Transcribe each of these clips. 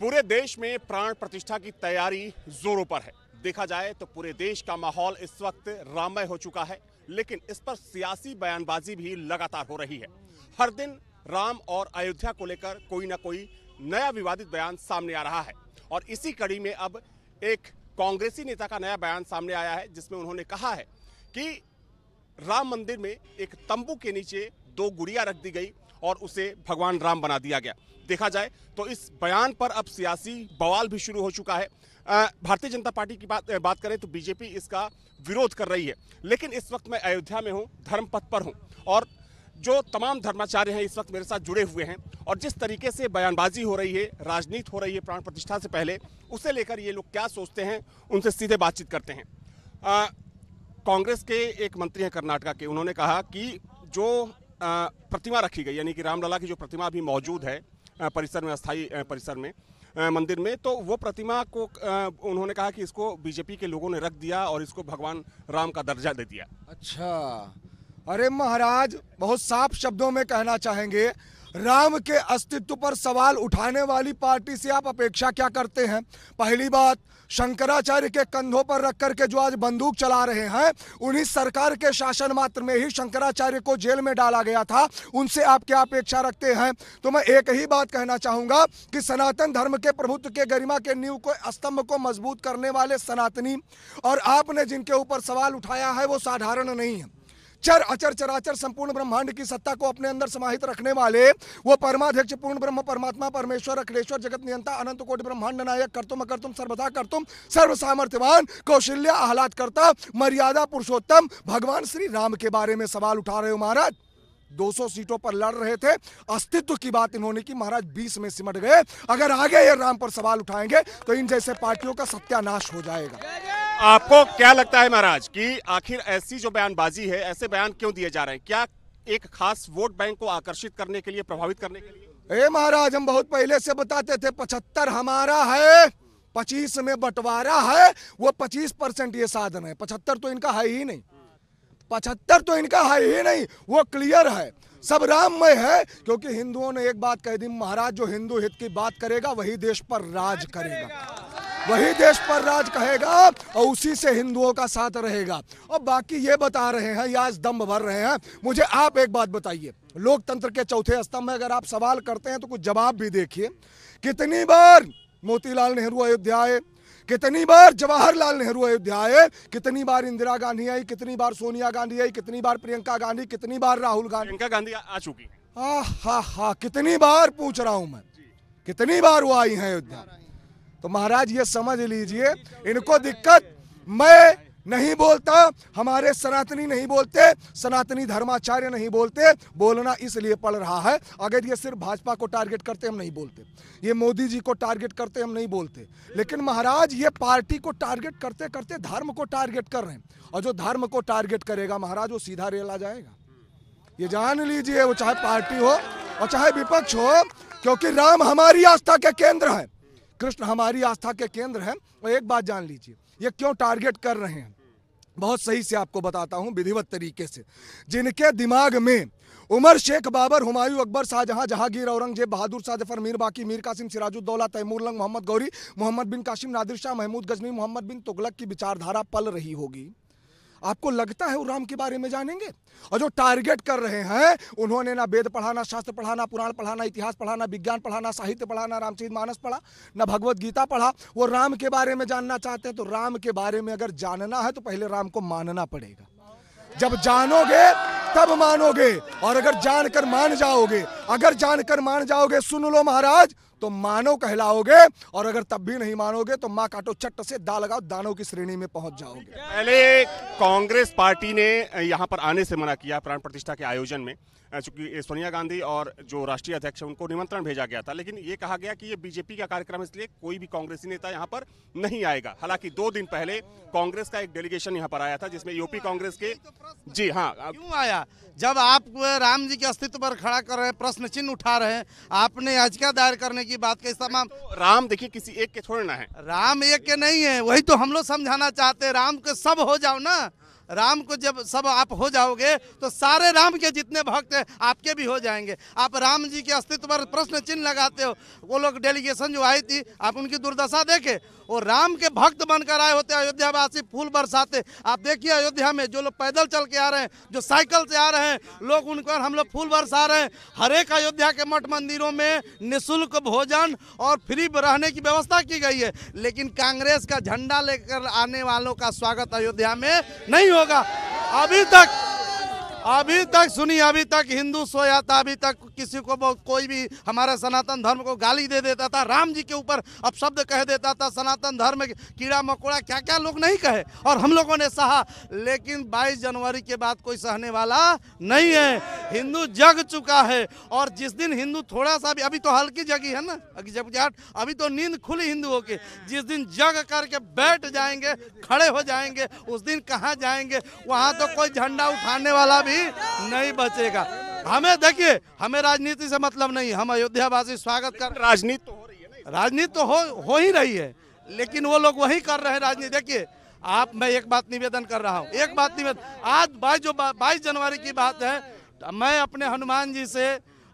पूरे देश में प्राण प्रतिष्ठा की तैयारी जोरों पर है देखा जाए तो पूरे देश का माहौल इस वक्त राममय हो चुका है लेकिन इस पर सियासी बयानबाजी भी लगातार हो रही है हर दिन राम और अयोध्या को लेकर कोई ना कोई नया विवादित बयान सामने आ रहा है और इसी कड़ी में अब एक कांग्रेसी नेता का नया बयान सामने आया है जिसमें उन्होंने कहा है कि राम मंदिर में एक तंबू के नीचे दो गुड़िया रख दी गई और उसे भगवान राम बना दिया गया देखा जाए तो इस बयान पर अब सियासी बवाल भी शुरू हो चुका है भारतीय जनता पार्टी की बात बात करें तो बीजेपी इसका विरोध कर रही है लेकिन इस वक्त मैं अयोध्या में हूँ धर्म पथ पर हूँ और जो तमाम धर्माचार्य हैं इस वक्त मेरे साथ जुड़े हुए हैं और जिस तरीके से बयानबाजी हो रही है राजनीति हो रही है प्राण प्रतिष्ठा से पहले उसे लेकर ये लोग क्या सोचते हैं उनसे सीधे बातचीत करते हैं कांग्रेस के एक मंत्री हैं कर्नाटका के उन्होंने कहा कि जो प्रतिमा रखी गई यानी कि रामलला की जो प्रतिमा अभी मौजूद है परिसर में अस्थायी परिसर में मंदिर में तो वो प्रतिमा को उन्होंने कहा कि इसको बीजेपी के लोगों ने रख दिया और इसको भगवान राम का दर्जा दे दिया अच्छा अरे महाराज बहुत साफ शब्दों में कहना चाहेंगे राम के अस्तित्व पर सवाल उठाने वाली पार्टी से आप अपेक्षा क्या करते हैं पहली बात शंकराचार्य के कंधों पर रख करके जो आज बंदूक चला रहे हैं उन्हीं सरकार के शासन मात्र में ही शंकराचार्य को जेल में डाला गया था उनसे आप क्या अपेक्षा रखते हैं तो मैं एक ही बात कहना चाहूंगा कि सनातन धर्म के प्रभुत्व के गरिमा के नींव को स्तंभ को मजबूत करने वाले सनातनी और आपने जिनके ऊपर सवाल उठाया है वो साधारण नहीं है चर अचर चराचर संपूर्ण ब्रह्मांड की सत्ता को अपने अंदर समाहित रखने वाले वो परमाध्यक्ष पूर्ण ब्रह्म परमात्मा परमेश्वर अखिलेश्वर जगत नियंता अनंत कोटि ब्रह्मांड नायक कर्तुम अकर्तुम सर्वदा कर्तुम सर्व सामर्थ्यवान कौशल्य आहलाद करता मर्यादा पुरुषोत्तम भगवान श्री राम के बारे में सवाल उठा रहे हो महाराज 200 सीटों पर लड़ रहे थे अस्तित्व की बात इन्होंने की महाराज 20 में सिमट गए अगर आगे ये राम पर सवाल उठाएंगे तो इन जैसे पार्टियों का सत्यानाश हो जाएगा आपको क्या लगता है महाराज कि आखिर ऐसी जो बयानबाजी है ऐसे बयान क्यों दिए जा रहे हैं क्या एक खास वोट बैंक को आकर्षित करने के लिए प्रभावित करने के लिए ए महाराज हम बहुत पहले से बताते थे पचहत्तर हमारा है पच्चीस में बंटवारा है वो पच्चीस परसेंट ये साधन है पचहत्तर तो इनका है ही नहीं पचहत्तर तो इनका है ही नहीं वो क्लियर है सब राममय है क्योंकि हिंदुओं ने एक बात कह दी महाराज जो हिंदू हित की बात करेगा वही देश पर राज करेगा वही देश पर राज कहेगा और उसी से हिंदुओं का साथ रहेगा और बाकी ये बता रहे हैं या दम भर रहे हैं मुझे आप एक बात बताइए लोकतंत्र के चौथे स्तंभ में अगर आप सवाल करते हैं तो कुछ जवाब भी देखिए कितनी बार मोतीलाल नेहरू अयोध्या आए कितनी बार जवाहरलाल नेहरू अयोध्या आए कितनी बार इंदिरा गांधी आई कितनी बार सोनिया गांधी आई कितनी बार प्रियंका गांधी कितनी बार राहुल गांधी प्रियंका गांधी आ चुकी हाँ हाँ हाँ कितनी बार पूछ रहा हूं मैं कितनी बार वो आई हैं अयोध्या तो महाराज ये समझ लीजिए इनको दिक्कत मैं नहीं बोलता हमारे सनातनी नहीं बोलते सनातनी धर्माचार्य नहीं बोलते बोलना इसलिए पड़ रहा है अगर ये सिर्फ भाजपा को टारगेट करते हम नहीं बोलते ये मोदी जी को टारगेट करते हम नहीं बोलते लेकिन महाराज ये पार्टी को टारगेट करते करते धर्म को टारगेट कर रहे हैं और जो धर्म को टारगेट करेगा महाराज वो सीधा रेला जाएगा ये जान लीजिए वो चाहे पार्टी हो और चाहे विपक्ष हो क्योंकि राम हमारी आस्था के केंद्र है कृष्ण हमारी आस्था के केंद्र हैं और एक बात जान लीजिए ये क्यों टारगेट कर रहे हैं बहुत सही से आपको बताता हूँ विधिवत तरीके से जिनके दिमाग में उमर शेख बाबर हुमायूं अकबर शाहजहां जहांगीर औरंगजेब बहादुर शाह जफर मीर बाकी मीर कासिम सिराजुद्दौला तैमूर लंग मोहम्मद गौरी मोहम्मद बिन कासिम नादिर शाह महमूद गजनी मोहम्मद बिन तुगलक की विचारधारा पल रही होगी आपको लगता है वो राम के बारे में जानेंगे और जो टारगेट कर रहे हैं उन्होंने ना वेद पढ़ाना शास्त्र पढ़ाना पुराण पढ़ाना इतिहास पढ़ाना विज्ञान पढ़ाना साहित्य पढ़ाना रामचरित मानस पढ़ा ना भगवत गीता पढ़ा वो राम के बारे में जानना चाहते हैं तो राम के बारे में अगर जानना है तो पहले राम को मानना पड़ेगा जब जानोगे तब मानोगे और अगर जानकर मान जाओगे अगर जानकर मान जाओगे सुन लो महाराज तो मानो कहलाओगे और अगर तब भी नहीं मानोगे तो माँ काटो चट्ट से दा लगाओ दानों की श्रेणी में पहुंच जाओगे पहले कांग्रेस पार्टी ने यहाँ पर आने से मना किया प्राण प्रतिष्ठा के आयोजन में चूंकि सोनिया गांधी और जो राष्ट्रीय अध्यक्ष उनको निमंत्रण भेजा गया था लेकिन ये कहा गया कि ये बीजेपी का कार्यक्रम इसलिए कोई भी कांग्रेसी नेता यहाँ पर नहीं आएगा हालांकि दो दिन पहले कांग्रेस का एक डेलीगेशन यहाँ पर आया था जिसमें यूपी कांग्रेस के जी हाँ क्यों आया जब आप राम जी के अस्तित्व पर खड़ा कर रहे हैं प्रश्न चिन्ह उठा रहे हैं आपने याचिका दायर करने की बात कही तमाम तो राम देखिए किसी एक के छोड़ना है राम एक के नहीं है वही तो हम लोग समझाना चाहते राम के सब हो जाओ ना राम को जब सब आप हो जाओगे तो सारे राम के जितने भक्त हैं आपके भी हो जाएंगे आप राम जी के अस्तित्व पर प्रश्न चिन्ह लगाते हो वो लोग डेलीगेशन जो आई थी आप उनकी दुर्दशा देखे वो राम के भक्त बनकर आए होते अयोध्या वासी फूल बरसाते आप देखिए अयोध्या में जो लोग पैदल चल के आ रहे हैं जो साइकिल से आ रहे हैं लोग उन पर हम लोग फूल बरसा रहे हैं हर एक अयोध्या के मठ मंदिरों में निःशुल्क भोजन और फ्री रहने की व्यवस्था की गई है लेकिन कांग्रेस का झंडा लेकर आने वालों का स्वागत अयोध्या में नहीं हो होगा अभी तक अभी तक सुनिए अभी तक हिंदू सोया था अभी तक किसी को कोई भी हमारा सनातन धर्म को गाली दे देता था राम जी के ऊपर अपशब्द कह देता था सनातन धर्म कीड़ा मकोड़ा क्या क्या लोग नहीं कहे और हम लोगों ने सहा लेकिन 22 जनवरी के बाद कोई सहने वाला नहीं है हिंदू जग चुका है और जिस दिन हिंदू थोड़ा सा भी अभी तो हल्की जगी है ना जब अभी तो नींद खुली हिंदुओं की जिस दिन जग करके बैठ जाएंगे खड़े हो जाएंगे उस दिन कहाँ जाएंगे वहाँ तो कोई झंडा उठाने वाला भी भी नहीं बचेगा हमें देखिए हमें राजनीति से मतलब नहीं हम अयोध्या वासी स्वागत कर राजनीति तो हो रही है राजनीति तो हो हो ही रही है लेकिन वो लोग वही कर रहे हैं राजनीति देखिए आप मैं एक बात निवेदन कर रहा हूँ एक बात निवेदन आज बाईस जो बाईस जनवरी की बात है मैं अपने हनुमान जी से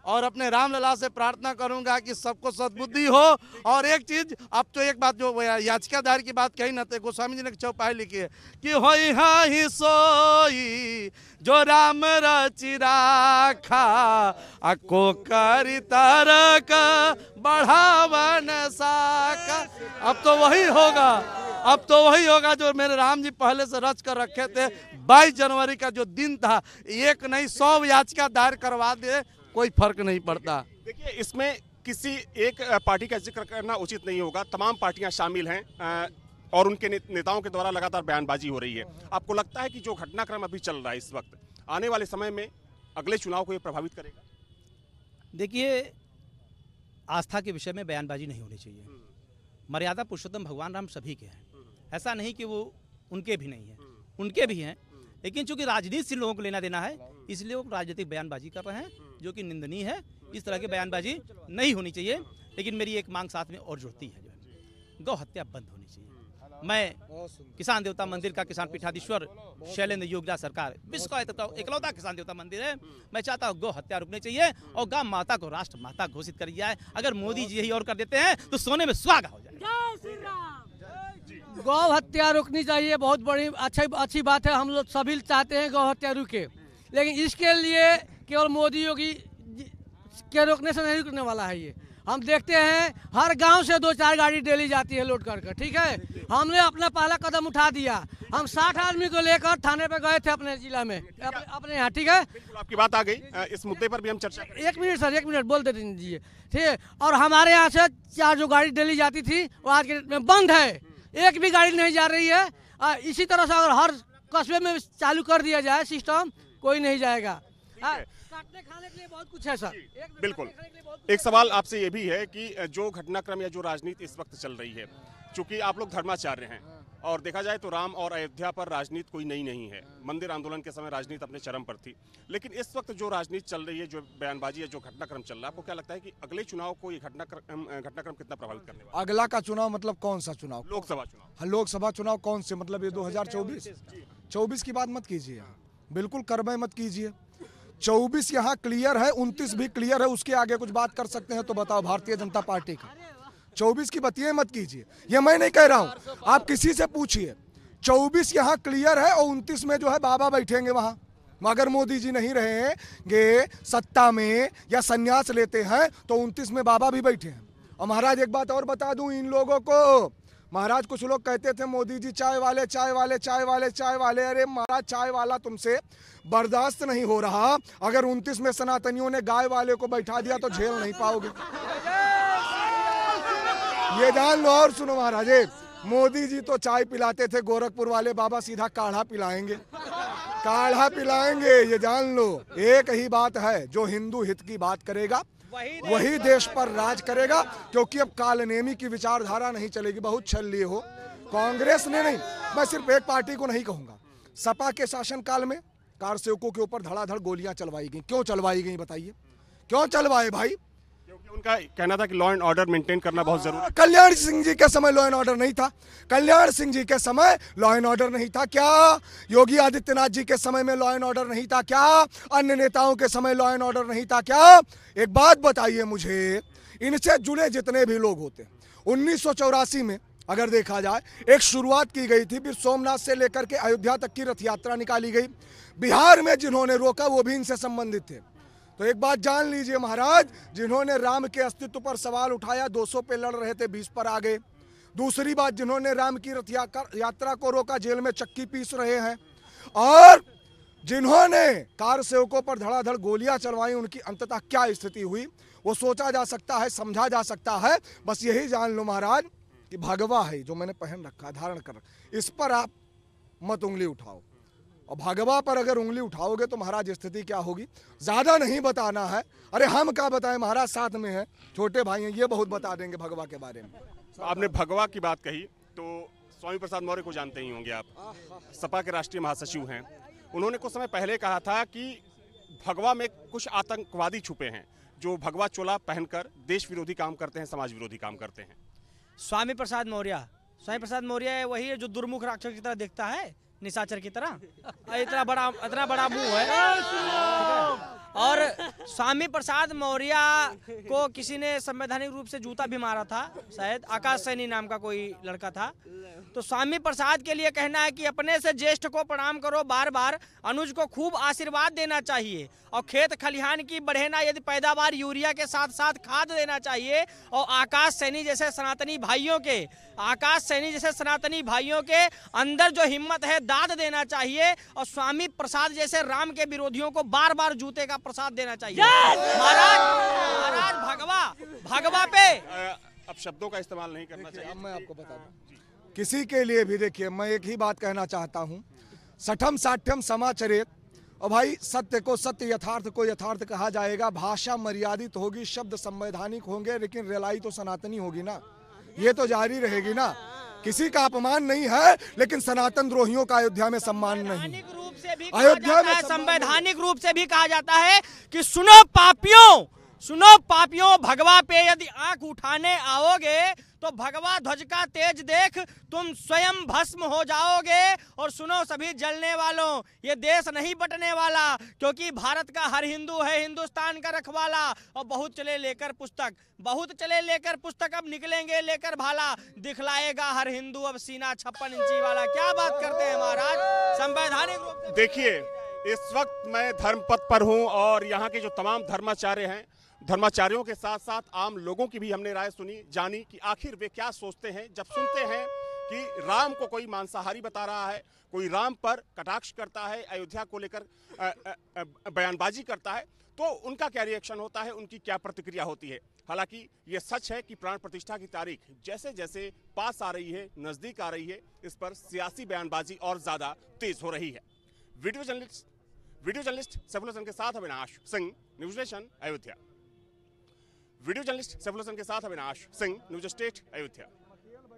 और अपने राम लला से प्रार्थना करूंगा कि सबको सद्बुद्धि हो और एक चीज अब तो एक बात जो याचिका दायर की बात कही ना तो गोस्वामी जी ने चौपाई लिखी है कि हो ही सोई जो राम रचि राखा करी तरक बढ़ावन साका अब तो वही होगा अब तो वही होगा जो मेरे राम जी पहले से रच कर रखे थे 22 जनवरी का जो दिन था एक नहीं सौ याचिका दायर करवा दे कोई फर्क नहीं पड़ता देखिए इसमें किसी एक पार्टी का जिक्र करना उचित नहीं होगा तमाम पार्टियां शामिल हैं और उनके नेताओं के द्वारा लगातार बयानबाजी हो रही है आपको लगता है कि जो घटनाक्रम अभी चल रहा है इस वक्त आने वाले समय में अगले चुनाव को ये प्रभावित करेगा देखिए आस्था के विषय में बयानबाजी नहीं होनी चाहिए हम्म। मर्यादा पुरुषोत्तम भगवान राम सभी के हैं हम्म। ऐसा नहीं कि वो उनके भी नहीं है हम्म। उनके भी हैं लेकिन चूंकि राजनीति से लोगों को लेना देना है इसलिए वो राजनीतिक बयानबाजी कर रहे हैं हम्म। जो कि निंदनीय है इस तरह की बयानबाजी नहीं होनी चाहिए लेकिन मेरी एक मांग साथ में और जुड़ती है गौ हत्या बंद होनी चाहिए मैं किसान देवता मंदिर का किसान पीठाधीश्वर शैलेंद्र योगदा सरकार विश्व का इकलौता किसान देवता मंदिर है मैं चाहता हूँ गौ हत्या रुकनी चाहिए और गांव माता को राष्ट्र माता घोषित कर दिया है अगर मोदी जी यही और कर देते हैं तो सोने में स्वागत हो जाए गौ हत्या रुकनी चाहिए बहुत बड़ी अच्छी अच्छी बात है हम लोग सभी चाहते हैं गौ हत्या रुके लेकिन इसके लिए केवल मोदी योगी के रोकने से नहीं रुकने वाला है ये हम देखते हैं हर गांव से दो चार गाड़ी डेली जाती है लोड कर कर ठीक है हमने अपना पहला कदम उठा दिया हम साठ आदमी को लेकर थाने पे गए थे अपने जिला में अपने यहाँ ठीक है आपकी बात आ गई इस मुद्दे पर भी हम चर्चा एक मिनट सर एक मिनट बोल देते दीजिए ठीक है और हमारे यहाँ से चार जो गाड़ी डेली जाती थी वो आज के डेट में बंद है एक भी गाड़ी नहीं जा रही है इसी तरह से अगर हर कस्बे में चालू कर दिया जाए सिस्टम कोई नहीं जाएगा हाँ, काटने खाने के लिए बहुत कुछ है सर बिल्कुल एक सवाल आपसे ये भी है कि जो घटनाक्रम या जो राजनीति इस वक्त चल रही है चूंकि आप लोग धर्माचार्य हैं हाँ। और देखा जाए तो राम और अयोध्या पर राजनीति कोई नई नहीं है हाँ। मंदिर आंदोलन के समय राजनीति अपने चरम पर थी लेकिन इस वक्त जो राजनीति चल रही है जो बयानबाजी है जो घटनाक्रम चल रहा है आपको क्या लगता है कि अगले चुनाव को ये घटनाक्रम घटनाक्रम कितना प्रभावित करने वाला अगला का चुनाव मतलब कौन सा चुनाव लोकसभा चुनाव लोकसभा चुनाव कौन से मतलब ये अच्छा, दो हजार चौबीस की बात मत कीजिए बिल्कुल करबे मत कीजिए चौबीस यहाँ क्लियर है उनतीस भी क्लियर है उसके आगे कुछ बात कर सकते हैं तो बताओ भारतीय जनता पार्टी का चौबीस की बतिया मत कीजिए ये मैं नहीं कह रहा हूँ आप किसी से पूछिए चौबीस यहाँ क्लियर है और उनतीस में जो है बाबा बैठेंगे वहाँ मगर मोदी जी नहीं रहे रहेंगे सत्ता में या संन्यास लेते हैं तो उनतीस में बाबा भी बैठे हैं और महाराज एक बात और बता दूं इन लोगों को महाराज कुछ लोग कहते थे मोदी जी चाय वाले चाय वाले चाय वाले चाय वाले अरे महाराज चाय वाला तुमसे बर्दाश्त नहीं हो रहा अगर उनतीस में सनातनियों ने गाय वाले को बैठा दिया तो झेल नहीं पाओगे ये जान लो और सुनो महाराज मोदी जी तो चाय पिलाते थे गोरखपुर वाले बाबा सीधा काढ़ा पिलाएंगे काढ़ा पिलाएंगे ये जान लो एक ही बात है जो हिंदू हित की बात करेगा वही देश, पर राज करेगा क्योंकि अब कालनेमी की विचारधारा नहीं चलेगी बहुत छल लिए हो कांग्रेस ने नहीं मैं सिर्फ एक पार्टी को नहीं कहूंगा सपा के शासनकाल में कार सेवकों के ऊपर धड़ाधड़ गोलियां चलवाई गई क्यों चलवाई गई बताइए क्यों चलवाए भाई उनका कहना था कि लॉ एंड ऑर्डर मेंटेन करना बहुत जरूरी कल्याण सिंह जी के समय लॉ एंड ऑर्डर नहीं था कल्याण सिंह जी के समय लॉ एंड ऑर्डर नहीं था क्या योगी आदित्यनाथ जी के समय में लॉ एंड ऑर्डर नहीं था क्या अन्य नेताओं के समय लॉ एंड ऑर्डर नहीं था क्या एक बात बताइए मुझे इनसे जुड़े जितने भी लोग होते उन्नीस में अगर देखा जाए एक शुरुआत की गई थी फिर सोमनाथ से लेकर के अयोध्या तक की रथ यात्रा निकाली गई बिहार में जिन्होंने रोका वो भी इनसे संबंधित थे तो एक बात जान लीजिए महाराज जिन्होंने राम के अस्तित्व पर सवाल उठाया 200 पे लड़ रहे थे 20 पर आ गए दूसरी बात जिन्होंने राम की रथ यात्रा को रोका जेल में चक्की पीस रहे हैं और जिन्होंने कार सेवकों पर धड़ाधड़ गोलियां चलवाई उनकी अंततः क्या स्थिति हुई वो सोचा जा सकता है समझा जा सकता है बस यही जान लो महाराज कि भगवा है जो मैंने पहन रखा धारण कर रखा इस पर आप मत उंगली उठाओ और भागवा पर अगर उंगली उठाओगे तो महाराज स्थिति क्या होगी ज़्यादा नहीं बताना है अरे हम क्या बताएं महाराज साथ में है छोटे भाई हैं ये बहुत बता देंगे भगवा के बारे में तो आपने भगवा की बात कही तो स्वामी प्रसाद मौर्य को जानते ही होंगे आप सपा के राष्ट्रीय महासचिव हैं उन्होंने कुछ समय पहले कहा था कि भगवा में कुछ आतंकवादी छुपे हैं जो भगवा चोला पहनकर देश विरोधी काम करते हैं समाज विरोधी काम करते हैं स्वामी प्रसाद मौर्य स्वामी प्रसाद मौर्य वही है जो दुर्मुख राक्षस की तरह देखता है निशाचर की तरह इतना बड़ा इतना बड़ा मुंह है और स्वामी प्रसाद मौर्य को किसी ने संवैधानिक रूप से जूता भी मारा था शायद आकाश सैनी नाम का कोई लड़का था तो स्वामी प्रसाद के लिए कहना है कि अपने से ज्येष्ठ को प्रणाम करो बार बार अनुज को खूब आशीर्वाद देना चाहिए और खेत खलिहान की बढ़ेना यदि पैदावार यूरिया के साथ साथ खाद देना चाहिए और आकाश सैनी जैसे सनातनी भाइयों के आकाश सैनी जैसे सनातनी भाइयों के अंदर जो हिम्मत है दाद देना चाहिए और स्वामी प्रसाद जैसे राम के विरोधियों को बार बार जूते का प्रसाद देना चाहिए महाराज महाराज भगवा भगवा पे अब शब्दों का इस्तेमाल नहीं करना चाहिए मैं आपको बता दू किसी के लिए भी देखिए मैं एक ही बात कहना चाहता हूँ सठम साठम समाचरित और भाई सत्य को सत्य यथार्थ को यथार्थ कहा जाएगा भाषा मर्यादित होगी शब्द संवैधानिक होंगे लेकिन रिलाई तो सनातनी होगी ना ये तो जारी रहेगी ना किसी का अपमान नहीं है लेकिन सनातन द्रोहियों का अयोध्या में सम्मान नहीं है भी अयोध्या में संवैधानिक रूप से भी कहा जाता है कि सुनो पापियों सुनो पापियों भगवा पे यदि आंख उठाने आओगे तो भगवा ध्वज का तेज देख तुम स्वयं भस्म हो जाओगे और सुनो सभी जलने वालों ये देश नहीं बटने वाला क्योंकि भारत का हर हिंदू है हिंदुस्तान का रखवाला और बहुत चले लेकर पुस्तक बहुत चले लेकर पुस्तक अब निकलेंगे लेकर भाला दिखलाएगा हर हिंदू अब सीना छप्पन इंची वाला क्या बात करते हैं महाराज संवैधानिक देखिए इस वक्त मैं धर्म पथ पर हूँ और यहाँ के जो तमाम धर्माचार्य हैं धर्माचार्यों के साथ साथ आम लोगों की भी हमने राय सुनी जानी कि आखिर वे क्या सोचते हैं जब सुनते हैं कि राम को कोई मांसाहारी बता रहा है कोई राम पर कटाक्ष करता है अयोध्या को लेकर बयानबाजी करता है तो उनका क्या रिएक्शन होता है उनकी क्या प्रतिक्रिया होती है हालांकि ये सच है कि प्राण प्रतिष्ठा की तारीख जैसे जैसे पास आ रही है नज़दीक आ रही है इस पर सियासी बयानबाजी और ज़्यादा तेज़ हो रही है वीडियो जर्नलिस्ट वीडियो जर्नलिस्ट सेफुलसन के साथ Avinash Singh News Nation Ayodhya video journalist सेवलोसन के साथ अविनाश सिंह न्यूज स्टेट अयोध्या